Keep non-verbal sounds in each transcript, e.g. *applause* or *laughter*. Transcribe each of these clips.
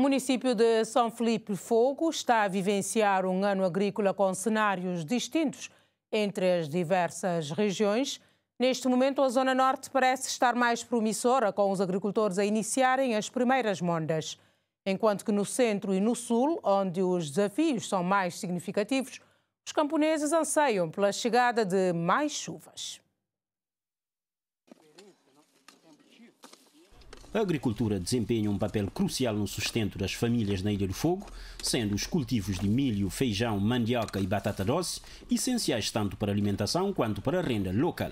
O município de São Felipe Fogo está a vivenciar um ano agrícola com cenários distintos entre as diversas regiões. Neste momento, a Zona Norte parece estar mais promissora, com os agricultores a iniciarem as primeiras mondas. Enquanto que no centro e no sul, onde os desafios são mais significativos, os camponeses anseiam pela chegada de mais chuvas. a agricultura desempenha um papel crucial no sustento das famílias na Ilha do Fogo, sendo os cultivos de milho, feijão, mandioca e batata doce essenciais tanto para a alimentação quanto para a renda local.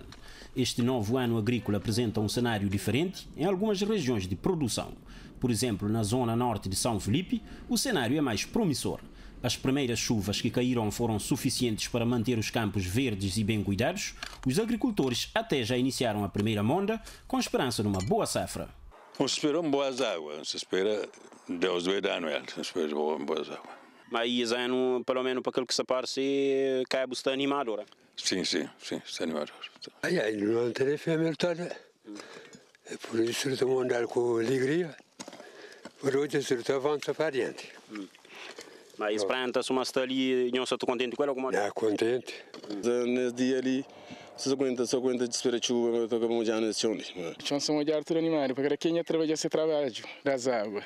Este novo ano agrícola apresenta um cenário diferente em algumas regiões de produção. Por exemplo, na zona norte de São Felipe, o cenário é mais promissor. As primeiras chuvas que caíram foram suficientes para manter os campos verdes e bem cuidados. Os agricultores até já iniciaram a primeira monda, com esperança de uma boa safra. Não se esperam boas águas, não se espera Deus do dano, é? se espera boas águas. Mas ano, é pelo menos para aquilo que se parece, cai está animadora. Sim, sim, sim, está animadora. aí ai, não tem fêmea toda. É por isso que estamos andando com alegria. Por hoje, se avança para adiante. Mas planta, se uma está ali, não estou contente com ela? Não, contente. Nesse dia ali, 50, 50 desperativo, tocamos já nesse onde. Chão são de Arthur Animário, porque aqui trabalha esse trabalho das águas.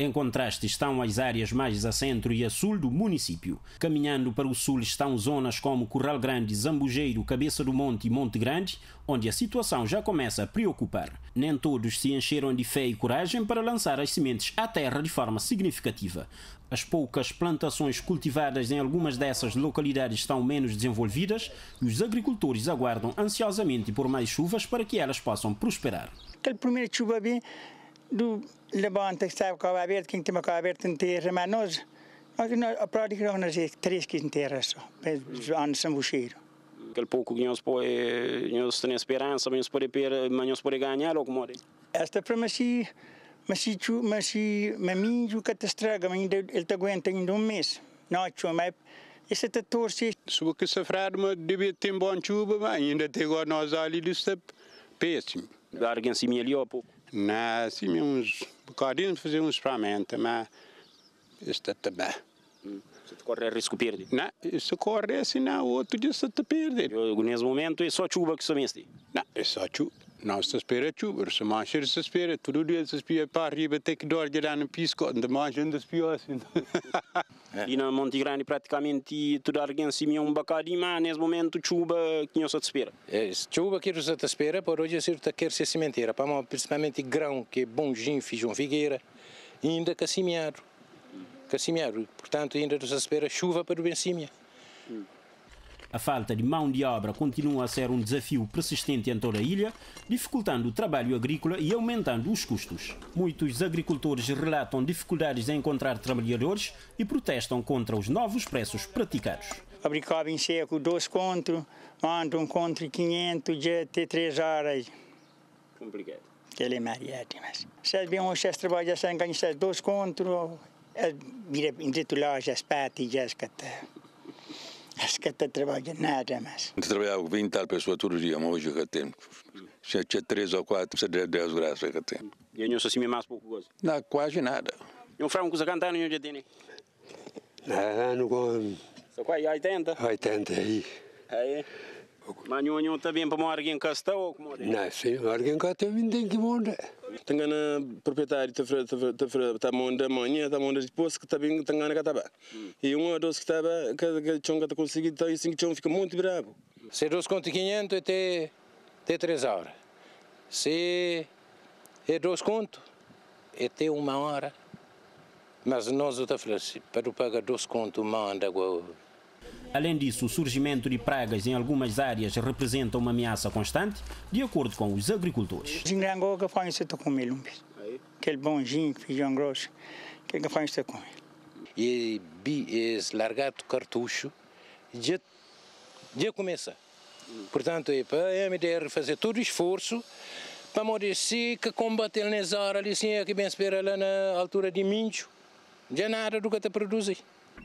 Em contraste estão as áreas mais a centro e a sul do município. Caminhando para o sul estão zonas como Corral Grande, Zambujeiro, Cabeça do Monte e Monte Grande, onde a situação já começa a preocupar. Nem todos se encheram de fé e coragem para lançar as sementes à terra de forma significativa. As poucas plantações cultivadas em algumas dessas localidades estão menos desenvolvidas e os agricultores aguardam ansiosamente por mais chuvas para que elas possam prosperar. Aquela primeira chuva bem do levanta que estava com a aberta, quem tem uma cova aberta enterra, mas nós, nós a prática não é três que enterra só, anos sem Aquele pouco que nós pode, nós tem esperança, mas nós pode per, mas nós pode ganhar ou como é? Esta para mas se, mas se, mas se, mas mim o que te estraga, mas ainda ele te aguenta ainda um mês, não é mas esse é Se o que se frar, mas devia ter bom chuva, mas ainda tem agora nós ali, isso é péssimo. Larguem-se melhor pouco na assim uns bocadinho fazer uns experimento, mas está é também. Se te corre é risco perder? Não, se corre é assim, não, outro dia se te perder. Eu, nesse momento é só chuva que somente? Não, é só chuva. Não se espera chuva se mancha se espera, tudo dia se espera para riba tem que dar de dar um pisco, ainda mais ainda se pior assim. *laughs* E na Monte Grande praticamente tudo alguém se me um bocadinho, mas nesse momento chuva que não se espera. Chuva que não se espera, por hoje se está quer ser sementeira, para principalmente grão, que é bom bonjinho, feijão, figueira, ainda que semeado. Que portanto ainda não se espera chuva para o bem a falta de mão de obra continua a ser um desafio persistente em toda a ilha, dificultando o trabalho agrícola e aumentando os custos. Muitos agricultores relatam dificuldades em encontrar trabalhadores e protestam contra os novos preços praticados. Fabricava em seco dois contos, manda um conto de 500 de até 3 horas. Complicado. Ele é mariado, mas... Se é bem, se trabalha trabalho, se é ganhar dois contos, é vira intitular, já tá. é pete, já é Acho que até trabalho nada mais. Eu trabalhava 20 tal pessoas todo dia, mas hoje eu tenho. Se tinha 3 ou 4, você deu 10 graças que tenho. E eu sou assim mais pouco coisa? Não, quase nada. E o frango que você canta, eu já Não, Não, não. Só quase 80? 80 aí. Aí? Ma nyonyo tabin pa morgan kasta ou como é? Não, sim, tem kasta eu vim tem que monda. Tangana proprietário tá fra tá fra tá monda manhã, tá monda depois que tabin tangana cataba. E um hmm. ou dois que tava que que chonga conseguido tá isso que chonga fica muito bravo. Se dois conto 500 até até três horas. Se é dois é até uma hora. Mas nós outra assim, para pagar dois contos manda agora. Além disso, o surgimento de pragas em algumas áreas representa uma ameaça constante, de acordo com os agricultores. Aquele bonzinho que feijão grosso, que faz com ele. E largar o cartucho, já, já começa. Portanto, é para a MDR fazer todo o esforço para moderar que combater nessa área ali, sim, é que bem espera lá na altura de Mincho. Já nada do que está produzindo.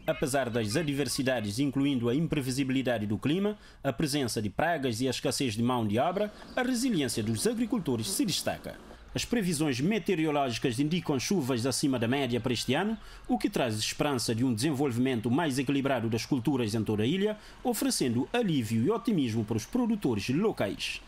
Apesar das adversidades, incluindo a imprevisibilidade do clima, a presença de pragas e a escassez de mão de obra, a resiliência dos agricultores se destaca. As previsões meteorológicas indicam chuvas acima da média para este ano, o que traz esperança de um desenvolvimento mais equilibrado das culturas em toda a ilha, oferecendo alívio e otimismo para os produtores locais.